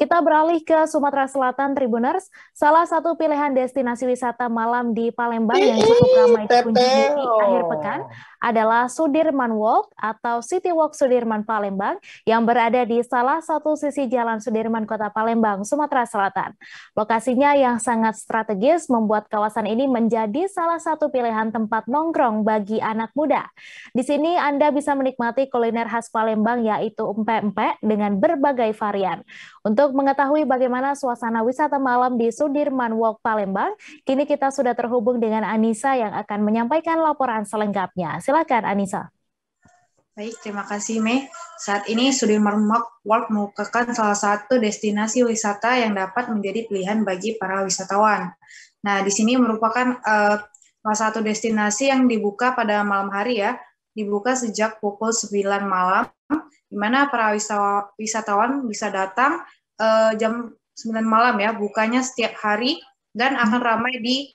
Kita beralih ke Sumatera Selatan, Tribuners. Salah satu pilihan destinasi wisata malam di Palembang yang cukup ramai dikunjungi akhir pekan adalah Sudirman Walk atau City Walk Sudirman Palembang yang berada di salah satu sisi Jalan Sudirman Kota Palembang, Sumatera Selatan. Lokasinya yang sangat strategis membuat kawasan ini menjadi salah satu pilihan tempat nongkrong bagi anak muda. Di sini Anda bisa menikmati kuliner khas Palembang yaitu empe-empe dengan berbagai varian. Untuk mengetahui bagaimana suasana wisata malam di Sudirman Walk Palembang, kini kita sudah terhubung dengan Anissa yang akan menyampaikan laporan selengkapnya. Silakan Anissa. Baik, terima kasih Mei. Saat ini Sudirman Mark Walk merupakan salah satu destinasi wisata yang dapat menjadi pilihan bagi para wisatawan. Nah, di sini merupakan uh, salah satu destinasi yang dibuka pada malam hari ya, dibuka sejak pukul 9 malam, di mana para wisatawan bisa datang uh, jam 9 malam ya, bukanya setiap hari dan akan hmm. ramai di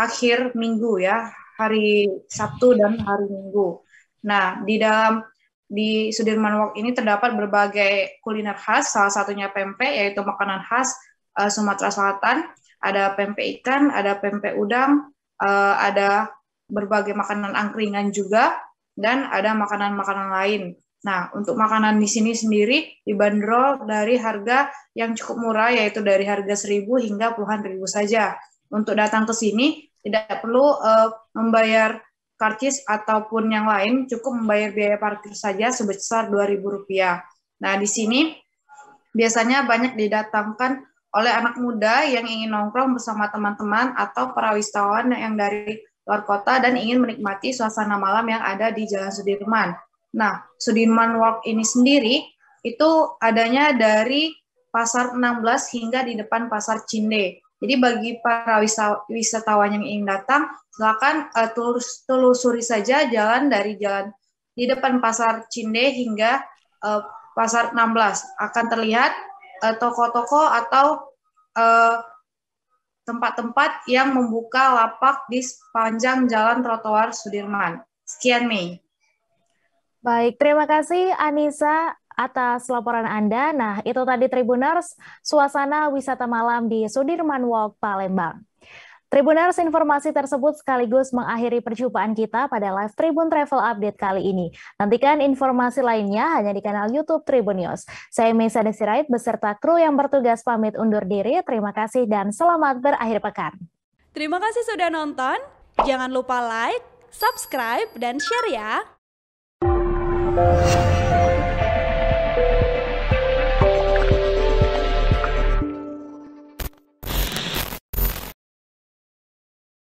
akhir minggu ya, hari Sabtu dan hari Minggu. Nah, di dalam di Sudirman Walk ini terdapat berbagai kuliner khas, salah satunya pempek yaitu makanan khas uh, Sumatera Selatan. Ada pempek ikan, ada pempek udang, uh, ada berbagai makanan angkringan juga dan ada makanan-makanan lain. Nah, untuk makanan di sini sendiri dibanderol dari harga yang cukup murah yaitu dari harga seribu hingga puluhan ribu saja. Untuk datang ke sini tidak perlu uh, membayar karcis ataupun yang lain, cukup membayar biaya parkir saja sebesar Rp2.000. Nah, di sini biasanya banyak didatangkan oleh anak muda yang ingin nongkrong bersama teman-teman atau para wisatawan yang dari luar kota dan ingin menikmati suasana malam yang ada di Jalan Sudirman. Nah, Sudirman Walk ini sendiri itu adanya dari pasar 16 hingga di depan pasar Cinde. Jadi bagi para wisatawan yang ingin datang, silakan uh, telusuri saja jalan dari jalan di depan pasar Cinde hingga uh, pasar 16. Akan terlihat eh, toko-toko uh, atau tempat-tempat uh, yang membuka lapak di sepanjang jalan trotoar Sudirman. Sekian Mei. Baik, terima kasih Anissa atas laporan Anda. Nah, itu tadi Tribuners, suasana wisata malam di Sudirman Walk, Palembang. Tribuners, informasi tersebut sekaligus mengakhiri perjumpaan kita pada live Tribun Travel Update kali ini. Nantikan informasi lainnya hanya di kanal YouTube Tribun News. Saya Mesa Desirait beserta kru yang bertugas pamit undur diri. Terima kasih dan selamat berakhir pekan. Terima kasih sudah nonton. Jangan lupa like, subscribe, dan share ya.